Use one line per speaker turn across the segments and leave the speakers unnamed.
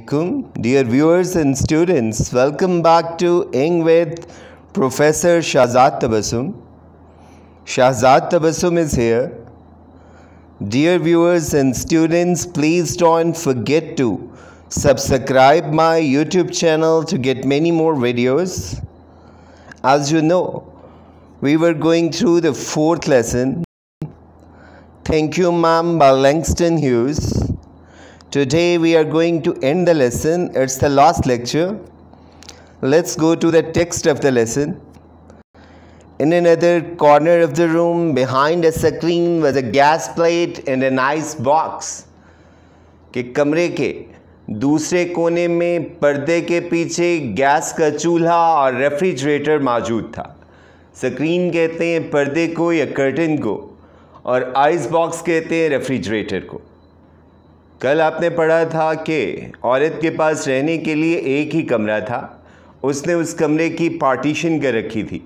Assalamualaikum, dear viewers and students. Welcome back to Ing with Professor Shahzad Tabassum. Shahzad Tabassum is here. Dear viewers and students, please don't forget to subscribe my YouTube channel to get many more videos. As you know, we were going through the fourth lesson. Thank you, ma'am, by Langston Hughes. Today we are going to end the lesson. It's the last lecture. Let's go to the text of the lesson. In another corner of the room, behind a screen, was a gas plate and a nice box. ke kamre ke दूसरे कोने में पर्दे के पीछे gas का चूल्हा और refrigerator मौजूद था स्क्रीन कहते हैं पर्दे को या कर्टन को और आइस बॉक्स कहते हैं रेफ्रिजरेटर को कल आपने पढ़ा था कि औरत के पास रहने के लिए एक ही कमरा था उसने उस कमरे की पार्टीशन कर रखी थी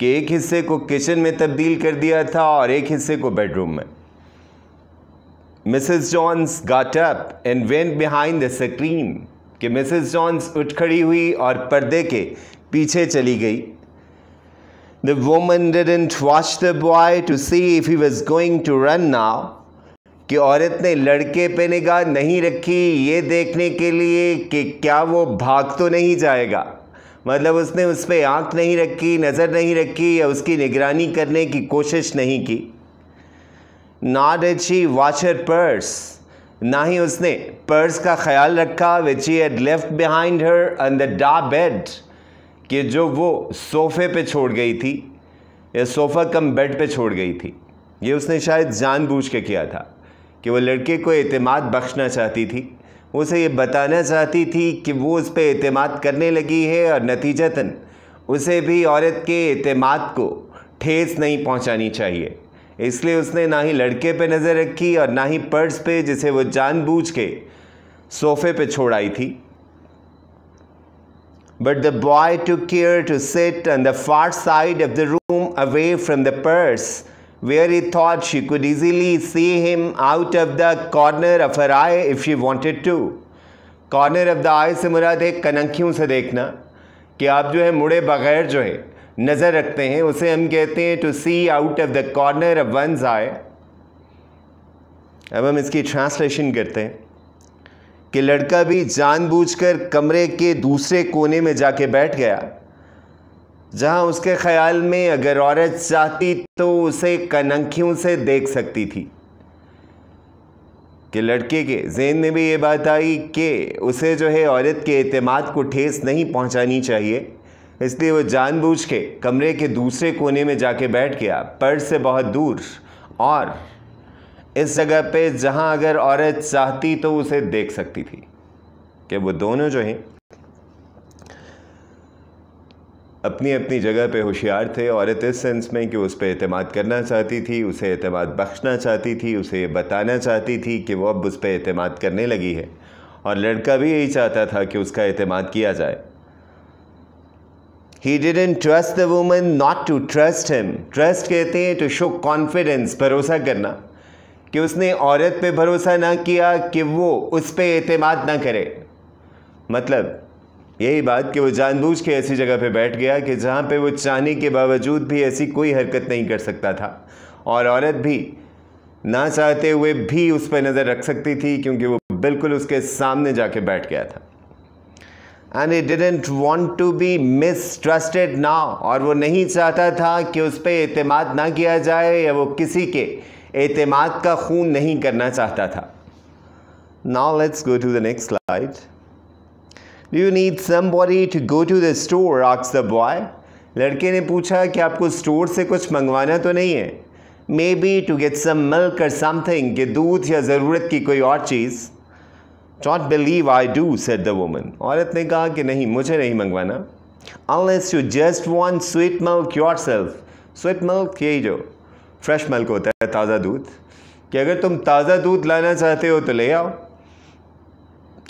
कि एक हिस्से को किचन में तब्दील कर दिया था और एक हिस्से को बेडरूम में Mrs Jones got up and went behind the screen कि मिसेस जॉन्स उठ खड़ी हुई और पर्दे के पीछे चली गई the woman didn't watch the boy to see if he was going to run now कि औरत ने लड़के पे निगाह नहीं रखी ये देखने के लिए कि क्या वो भाग तो नहीं जाएगा मतलब उसने उस पर आँख नहीं रखी नज़र नहीं रखी या उसकी निगरानी करने की कोशिश नहीं की ना एड वाचर पर्स ना ही उसने पर्स का ख्याल रखा which he had left behind her on the day bed कि जो वो सोफे पे छोड़ गई थी या सोफ़ा कम बेड पे छोड़ गई थी ये उसने शायद जानबूझ के किया था कि वो लड़के को अतमाद बख्शना चाहती थी उसे ये बताना चाहती थी कि वो उस पर अतमाद करने लगी है और नतीजतन उसे भी औरत के अतमाद को ठेस नहीं पहुंचानी चाहिए इसलिए उसने ना ही लड़के पे नज़र रखी और ना ही पर्स पे जिसे वो जानबूझ के सोफे पे छोड़ आई थी but the boy took care to sit on the far side of the room away from the purse where he thought she could easily see him out of the corner of her eye if she wanted to. Corner of the eye से मुराद एक कनखियों से देखना कि आप जो है मुड़े बगैर जो है नज़र रखते हैं उसे हम कहते हैं to see out of the corner of one's eye अब हम इसकी ट्रांसलेशन करते हैं कि लड़का भी जानबूझकर कमरे के दूसरे कोने में जाके बैठ गया जहाँ उसके ख्याल में अगर औरत चाहती तो उसे कनंखियों से देख सकती थी कि लड़के के जेन में भी ये बात आई कि उसे जो है औरत के अतमाद को ठेस नहीं पहुँचानी चाहिए इसलिए वो जानबूझ के कमरे के दूसरे कोने में जाके बैठ गया पर से बहुत दूर और इस जगह पे जहाँ अगर औरत चाहती तो उसे देख सकती थी कि वो दोनों जो हैं अपनी अपनी जगह पे होशियार थे औरत इस सेंस में कि उस पर अतमाद करना चाहती थी उसे अतमाद बख्शना चाहती थी उसे बताना चाहती थी कि वो अब उस पर अतमाद करने लगी है और लड़का भी यही चाहता था कि उसका अतमाद किया जाए ही didn't trust the woman not to trust him trust कहते हैं टू शो कॉन्फिडेंस भरोसा करना कि उसने औरत पे भरोसा ना किया कि वो उस पर अतमाद ना करे मतलब यही बात कि वो जानबूझ के ऐसी जगह पे बैठ गया कि जहाँ पे वो चाहने के बावजूद भी ऐसी कोई हरकत नहीं कर सकता था और औरत भी ना चाहते हुए भी उस पर नज़र रख सकती थी क्योंकि वो बिल्कुल उसके सामने जाके बैठ गया था and it didn't want to be mistrusted ना और वो नहीं चाहता था कि उस पर अतमाद ना किया जाए या वो किसी के अतमाद का खून नहीं करना चाहता था now let's go to the next slide do you need somebody to go to the store आक्स द बॉय लड़के ने पूछा कि आपको स्टोर से कुछ मंगवाना तो नहीं है maybe to get some milk और समथिंग कि दूध या ज़रूरत की कोई और चीज़ डॉट believe I do said the woman औरत ने कहा कि नहीं मुझे नहीं मंगवाना unless you just want sweet milk yourself sweet milk यही जो फ्रेश मिल्क होता है ताज़ा दूध कि अगर तुम ताज़ा दूध लाना चाहते हो तो ले आओ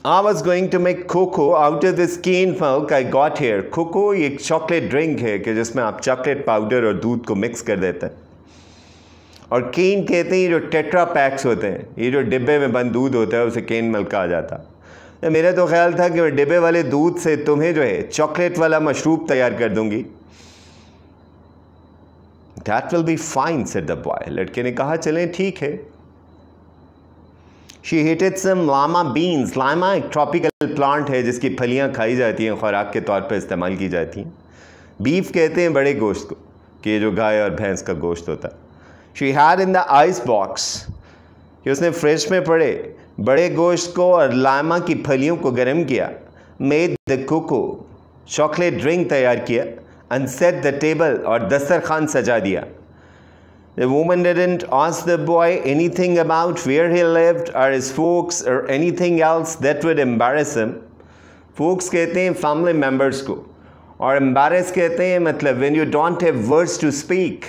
I was going to खो cocoa out of this cane milk I got here. Cocoa एक चॉकलेट ड्रिंक है कि जिसमें आप चॉकलेट पाउडर और दूध को मिक्स कर देते हैं और केन कहते हैं ये जो टेट्रा पैक्स होते हैं ये जो डिब्बे में बंद दूध होता है उसे केन मिल्क कहा जाता तो मेरा तो ख्याल था कि मैं डिब्बे वाले दूध से तुम्हें जो है चॉकलेट वाला मशरूब तैयार कर दूंगी that will be fine said the boy लड़के ने कहा चलें ठीक है she heated some lima beans lima एक ट्रॉपिकल प्लांट है जिसकी फलियाँ खाई जाती हैं खुराक के तौर पर इस्तेमाल की जाती हैं बीफ कहते हैं बड़े गोश्त को कि जो गाय और भैंस का गोश्त होता शी हार इन द आइस बॉक्स कि उसने फ्रिज में पड़े बड़े गोश्त को और लामा की फलियों को गर्म किया मेद द कोको चॉकलेट ड्रिंक तैयार किया अनसेट द टेबल और दस्तरखान सजा दिया The woman didn't ask the boy anything about where he lived or his folks or anything else that would embarrass him. Folks कहते हैं फैमिली मेम्बर्स को और एम्बारस कहते हैं मतलब when you don't have words to speak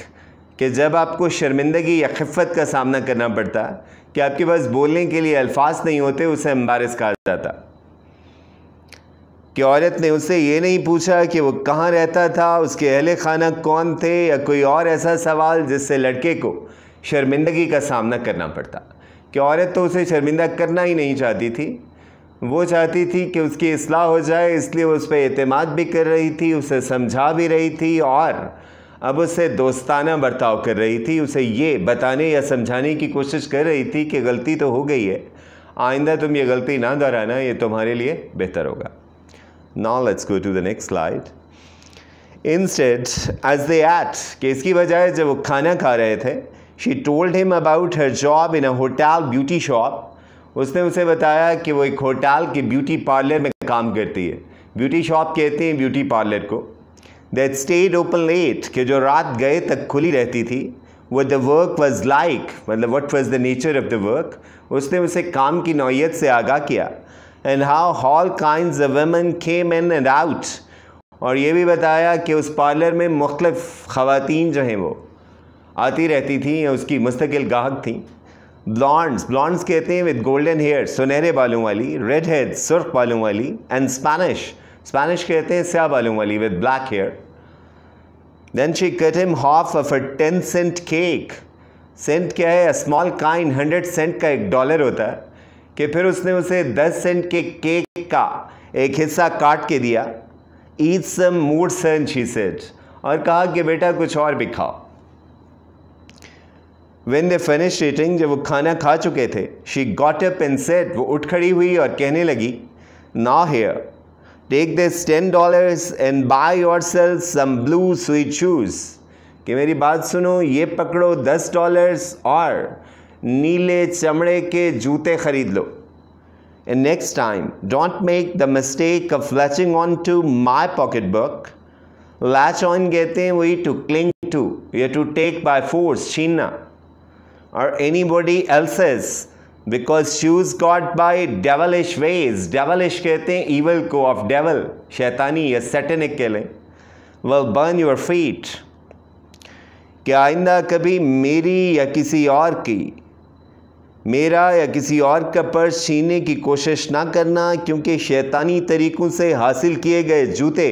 कि जब आपको शर्मिंदगी या खफ़त का सामना करना पड़ता है कि आपके पास बोलने के लिए अल्फाज नहीं होते उसे एम्बारस कहा जाता कि औरत ने उससे ये नहीं पूछा कि वो कहाँ रहता था उसके अहल खाना कौन थे या कोई और ऐसा सवाल जिससे लड़के को शर्मिंदगी का सामना करना पड़ता कि औरत तो उसे शर्मिंदा करना ही नहीं चाहती थी वो चाहती थी कि उसकी असलाह हो जाए इसलिए वो उस पर अतमाद भी कर रही थी उसे समझा भी रही थी और अब उससे दोस्ताना बर्ताव कर रही थी उसे ये बताने या समझाने की कोशिश कर रही थी कि गलती तो हो गई है आइंदा तुम ये गलती ना दोहराना ये तुम्हारे लिए बेहतर होगा Now let's go to the next slide. Instead, as they ate, के इसकी बजाय जब वो खाना खा रहे थे she told him about her job in a hotel beauty shop उसने उसे बताया कि वो एक होटल के ब्यूटी पार्लर में काम करती है ब्यूटी शॉप कहते हैं ब्यूटी पार्लर को दैट स्टेड ओपन लेट कि जो रात गए तक खुली रहती थी वो द वर्क वॉज लाइक मतलब what was the nature of the work उसने उसे काम की नौीयत से आगाह किया and how all kind women came in and out और ये भी बताया कि उस पार्लर में मुख्तफ ख़वात जो हैं वो आती रहती थी या उसकी मुस्तकिल गाहक थी ब्लॉन्ड्स ब्लॉन्ड्स कहते हैं विद गोल्डन हेयर सुनहरे बालों वाली रेड हेड सुर्ख बालों वाली एंड स्पैनिश स्पैनिश कहते हैं स्या बालों वाली with black hair then she cut him half of a ten cent cake cent क्या है स्मॉल काइन हंड्रेड सेंट का एक डॉलर होता है कि फिर उसने उसे दस सेंट के केक का एक हिस्सा काट के दिया eat some more son she said और कहा कि बेटा कुछ और भी खाओ वेन दे फिनिश रेटिंग जब वो खाना खा चुके थे she got up and said वो उठ खड़ी हुई और कहने लगी ना here take this ten dollars and buy yourself some blue sweet shoes कि मेरी बात सुनो ये पकड़ो दस डॉलर्स और नीले चमड़े के जूते खरीद लो and next time don't make the mistake of latching on to my pocketbook latch on कहते हैं वही टू क्लिंग टू ये टू टेक बाय फोर्स छीनना और anybody else's because shoes got by devilish ways devilish कहते हैं evil को of devil शैतानी या सेटेनिक के लें वल बर्न योर फीट क्या आइंदा कभी मेरी या किसी और की मेरा या किसी और का पर्स छीनने की कोशिश ना करना क्योंकि शैतानी तरीक़ों से हासिल किए गए जूते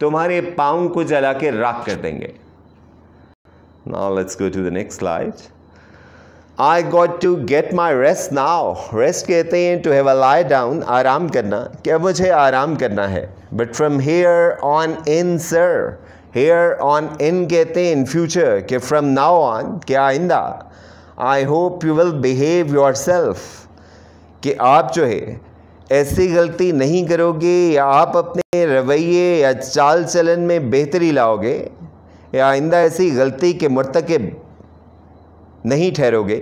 तुम्हारे पाँव को जला के राख कर देंगे Now let's go to the next slide. I got to get my rest now. Rest कहते हैं to have a lie down, आराम करना क्या मुझे आराम करना है But from here on in, sir, here on in कहते हैं in future कि from now on क्या आइंदा I hope you will behave yourself कि आप जो है ऐसी गलती नहीं करोगे या आप अपने रवैये या चाल चलन में बेहतरी लाओगे या आइंदा ऐसी गलती के मरतकब नहीं ठहरोगे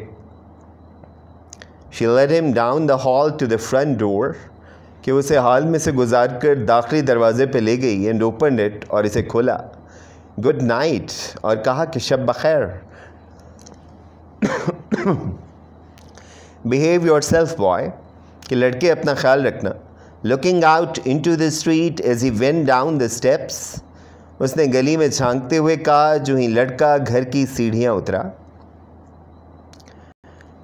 she led him down the hall to the front door कि उसे हाल में से गुजार कर दाखिली दरवाजे पे ले गई एंड ओपन इट और इसे खोला गुड नाइट और कहा कि शब बखैर बिहेव योर सेल्फ बॉय कि लड़के अपना ख्याल रखना looking out into the street as he went down the steps उसने गली में झांकते हुए कहा जो ही लड़का घर की सीढ़ियाँ उतरा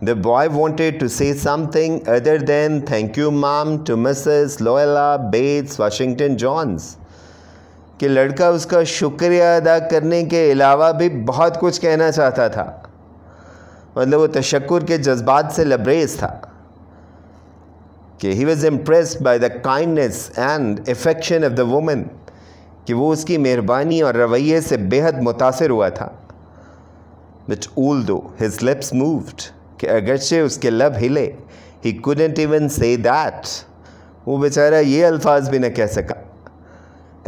the boy wanted to say something other than thank you ma'am to Mrs Luella Bates Washington Jones कि लड़का उसका शुक्रिया अदा करने के अलावा भी बहुत कुछ कहना चाहता था मतलब वो तशक्र के जज्बात से लबरेज था कि he was impressed by the kindness and affection of the women कि वो उसकी मेहरबानी और रवैये से बेहद मुतासर हुआ था बट ओल दो हिज लिप्स मूव्ड कि अगरचे उसके लब हिले he couldn't even say that वो बेचारा ये अल्फाज भी ना कह सका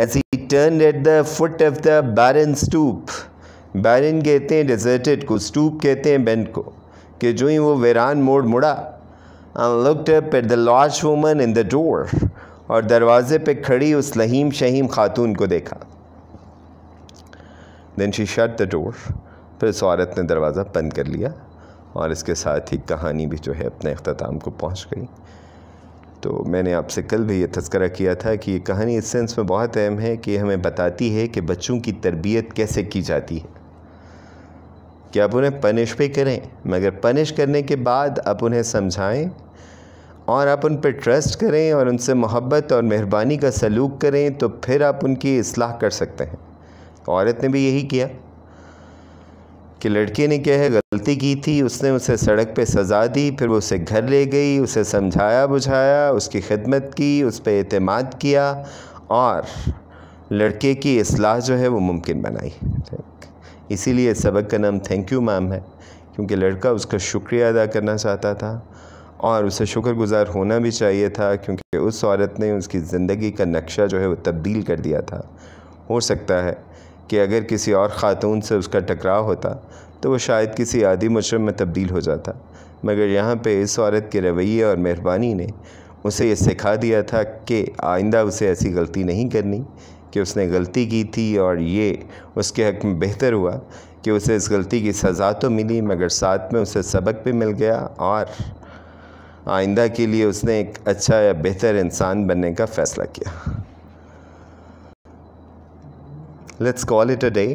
as he turn at the foot of the barren stoop barren कहते हैं डिजर्टेड को स्टूप कहते हैं बेंड को कि जो ही वो वेरान मोड़ मुड़ा and looked up at the large woman in the door और दरवाजे पे खड़ी उस लहीम शहीम खातून को देखा then she shut the door फिर उस औरत ने दरवाज़ा बंद कर लिया और इसके साथ ही कहानी भी जो है अपने अख्ताम को पहुंच गई तो मैंने आपसे कल भी ये तस्करा किया था कि ये कहानी इस सेंस में बहुत अहम है कि हमें बताती है कि बच्चों की तरबियत कैसे की जाती है कि आप उन्हें पनिश भी करें मगर पनिश करने के बाद आप उन्हें समझाएं और आप उन पर ट्रस्ट करें और उनसे मोहब्बत और मेहरबानी का सलूक करें तो फिर आप उनकी असलाह कर सकते हैं औरत ने भी यही किया कि लड़के ने क्या है गलती की थी उसने उसे सड़क पे सज़ा दी फिर वो उसे घर ले गई उसे समझाया बुझाया उसकी खिदमत की उस पर अतमाद किया और लड़के की असलाह जो है वो मुमकिन बनाई इसीलिए सबक का नाम थैंक यू मैम है क्योंकि लड़का उसका शुक्रिया अदा करना चाहता था और उसे शुक्रगुजार होना भी चाहिए था क्योंकि उस औरत ने उसकी ज़िंदगी का नक्शा जो है वो तब्दील कर दिया था हो सकता है कि अगर किसी और ख़ातून से उसका टकराव होता तो वो शायद किसी आदि मशरम में तब्दील हो जाता मगर यहाँ पे इस औरत के रवैये और मेहरबानी ने उसे ये सिखा दिया था कि आइंदा उसे ऐसी गलती नहीं करनी कि उसने गलती की थी और ये उसके हक में बेहतर हुआ कि उसे इस गलती की सज़ा तो मिली मगर साथ में उसे सबक भी मिल गया और आइंदा के लिए उसने एक अच्छा या बेहतर इंसान बनने का फ़ैसला किया let's call it a day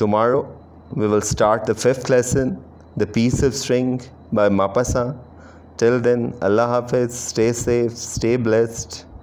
tomorrow we will start the fifth lesson the piece of string by Maupassant till then अल्लाह हाफिज स्टे सेफ स्टे ब्लेस्ड